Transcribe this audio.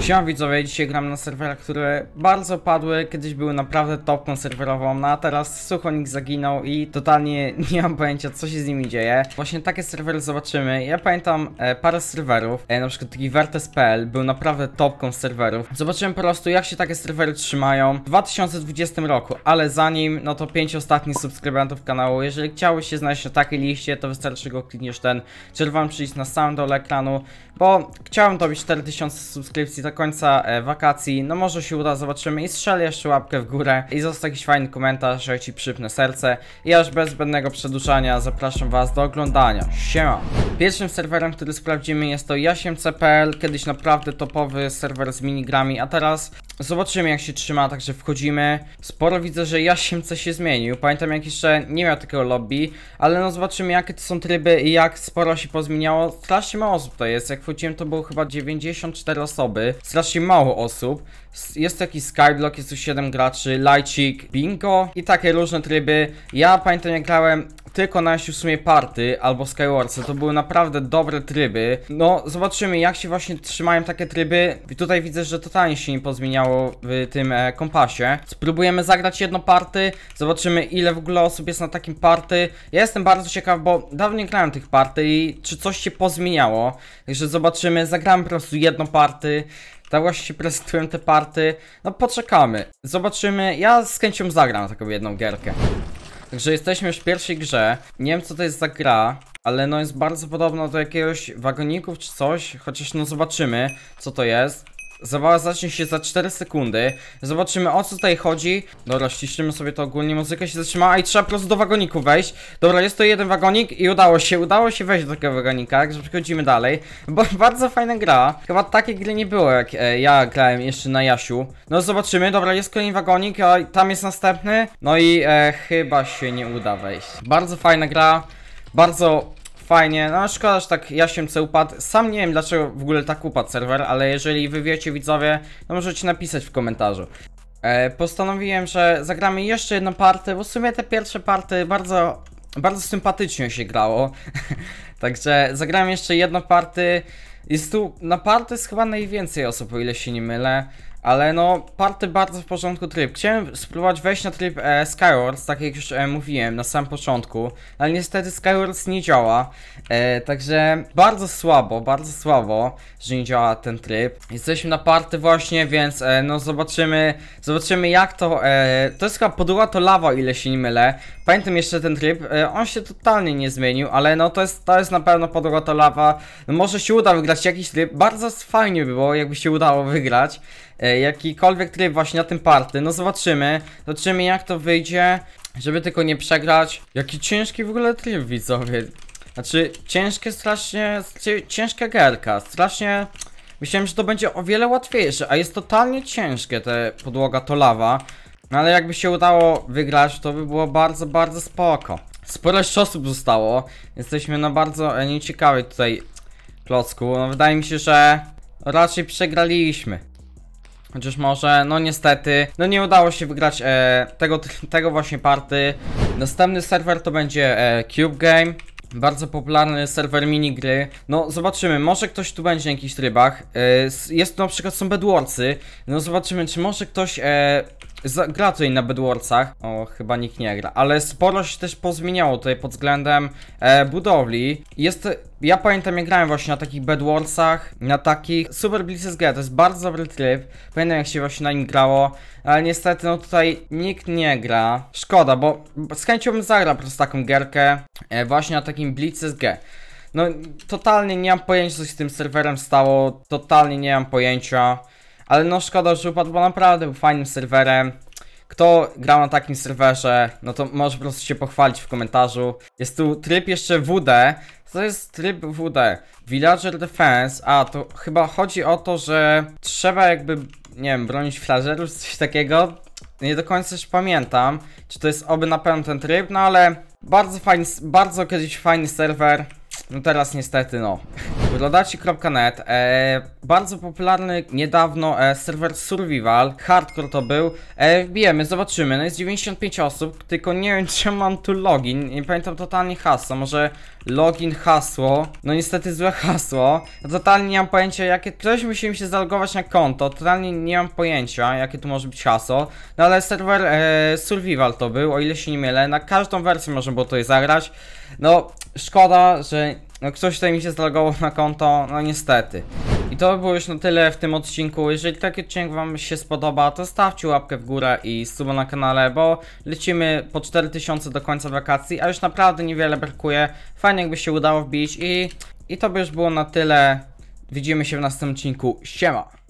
Siema widzowie, dzisiaj gram na serwerach, które bardzo padły, kiedyś były naprawdę topką serwerową, no a teraz sucho nikt zaginął i totalnie nie mam pojęcia co się z nimi dzieje. Właśnie takie serwery zobaczymy, ja pamiętam e, parę serwerów, e, na przykład taki Vertes.pl był naprawdę topką serwerów. Zobaczyłem po prostu jak się takie serwery trzymają w 2020 roku, ale zanim no to 5 ostatnich subskrybentów kanału, jeżeli chciałeś się znaleźć na takiej liście to wystarczy go klikniesz ten czerwony przycisk na sam dole ekranu, bo chciałem mieć 4000 subskrypcji do końca e, wakacji. No może się uda, zobaczymy i strzel jeszcze łapkę w górę i zostaw jakiś fajny komentarz, że Ci przypnę serce. I aż bez zbędnego przedłużania zapraszam Was do oglądania. Siema! Pierwszym serwerem, który sprawdzimy jest to jasiem.pl, kiedyś naprawdę topowy serwer z minigrami, a teraz Zobaczymy jak się trzyma, także wchodzimy. Sporo widzę, że Jasiemce się zmienił. Pamiętam jak jeszcze nie miał takiego lobby, ale no zobaczymy jakie to są tryby i jak sporo się pozmieniało. Strasznie mało osób to jest. Jak wchodziłem to było chyba 94 osoby. Strasznie mało osób. Jest taki Skyblock, jest tu 7 graczy, Lajcik, Bingo i takie różne tryby. Ja pamiętam jak grałem tylko na w sumie party albo Skywarsy. To były naprawdę dobre tryby. No zobaczymy jak się właśnie trzymają takie tryby. I tutaj widzę, że totalnie się nie pozmieniało miało w tym e, kompasie. Spróbujemy zagrać jedno party, zobaczymy ile w ogóle osób jest na takim party. Ja jestem bardzo ciekaw, bo dawno nie grałem tych party i czy coś się pozmieniało. Także zobaczymy, zagramy po prostu jedno party. Tak właśnie prezentuję te party. No poczekamy. Zobaczymy. Ja z chęcią zagram taką jedną gierkę. Także jesteśmy już w pierwszej grze. Nie wiem co to jest za gra, ale no jest bardzo podobno do jakiegoś wagoników czy coś. Chociaż no zobaczymy co to jest. Zabawa zacznie się za 4 sekundy. Zobaczymy o co tutaj chodzi. Dobra, ściszymy sobie to ogólnie. Muzyka się zatrzymała i trzeba prosto do wagoniku wejść. Dobra, jest to jeden wagonik i udało się. Udało się wejść do takiego wagonika, także przechodzimy dalej. Bo bardzo fajna gra. Chyba takiej gry nie było jak e, ja grałem jeszcze na Jasiu. No zobaczymy. Dobra, jest kolejny wagonik, a tam jest następny. No i e, chyba się nie uda wejść. Bardzo fajna gra. Bardzo Fajnie, no szkoda, że tak jaśniemce upadł. Sam nie wiem dlaczego w ogóle tak upadł serwer, ale jeżeli wy wiecie widzowie, to możecie napisać w komentarzu. E, postanowiłem, że zagramy jeszcze jedną partę, bo w sumie te pierwsze partie bardzo, bardzo sympatycznie się grało. Także zagramy jeszcze jedną partę. Jest tu na party jest chyba najwięcej osób, o ile się nie mylę. Ale no, party bardzo w porządku tryb. Chciałem spróbować wejść na tryb e, Skywars, tak jak już e, mówiłem na samym początku, ale niestety Skywars nie działa. E, także bardzo słabo, bardzo słabo, że nie działa ten tryb. Jesteśmy na party właśnie, więc e, no zobaczymy, zobaczymy jak to... E, to jest chyba podłoga to lawa, ile się nie mylę. Pamiętam jeszcze ten tryb, e, on się totalnie nie zmienił, ale no to jest, to jest na pewno podłoga to lawa. No, może się uda wygrać jakiś tryb, bardzo fajnie by było, jakby się udało wygrać. E, jakikolwiek tryb właśnie na tym party. No zobaczymy, zobaczymy jak to wyjdzie, żeby tylko nie przegrać. Jaki ciężki w ogóle tryb widzowie. Znaczy ciężkie strasznie, ciężka gerka, strasznie... Myślałem, że to będzie o wiele łatwiejsze, a jest totalnie ciężkie te podłoga to lawa. No ale jakby się udało wygrać, to by było bardzo, bardzo spoko. Sporo jeszcze osób zostało. Jesteśmy na bardzo e, nieciekawej tutaj klocku. No wydaje mi się, że raczej przegraliśmy. Chociaż może, no niestety, no nie udało się wygrać e, tego, tego właśnie party. Następny serwer to będzie e, Cube Game. Bardzo popularny serwer minigry. No zobaczymy, może ktoś tu będzie na jakichś trybach. E, jest tu na przykład są Bedwarsy. No zobaczymy, czy może ktoś e, za, gra tutaj na Bedwarsach. O, chyba nikt nie gra. Ale sporo się też pozmieniało tutaj pod względem e, budowli. Jest... Ja pamiętam, jak grałem właśnie na takich Bedwarsach, na takich Super Blizzard g. to jest bardzo dobry tryb. Pamiętam, jak się właśnie na nim grało, ale niestety, no tutaj nikt nie gra. Szkoda, bo z chęcią bym zagrał przez taką gierkę e, właśnie na takim Blizzard G. No, totalnie nie mam pojęcia, co się z tym serwerem stało, totalnie nie mam pojęcia. Ale no szkoda, że upadł, bo naprawdę był fajnym serwerem. Kto grał na takim serwerze, no to może po prostu się pochwalić w komentarzu. Jest tu tryb jeszcze WD. Co jest tryb WD? Villager Defense. A, to chyba chodzi o to, że trzeba jakby, nie wiem, bronić flagerów, coś takiego. Nie do końca już pamiętam, czy to jest oby na pewno ten tryb, no ale bardzo fajny, bardzo kiedyś fajny serwer. No teraz niestety no. Urlodaci.net e, Bardzo popularny niedawno e, serwer Survival Hardcore to był e, Wbijemy, zobaczymy, no jest 95 osób Tylko nie wiem czy mam tu login Nie pamiętam totalnie hasła, może login, hasło No niestety złe hasło Totalnie nie mam pojęcia jakie Ktoś musieli się zalogować na konto Totalnie nie mam pojęcia jakie tu może być hasło No ale serwer e, Survival to był, o ile się nie mylę Na każdą wersję można było tutaj zagrać No szkoda, że no ktoś tutaj mi się zlogował na konto, no niestety. I to było już na tyle w tym odcinku. Jeżeli taki odcinek Wam się spodoba, to stawcie łapkę w górę i suba na kanale, bo lecimy po 4000 do końca wakacji, a już naprawdę niewiele brakuje. Fajnie jakby się udało wbić i, i to by już było na tyle. Widzimy się w następnym odcinku. Siema!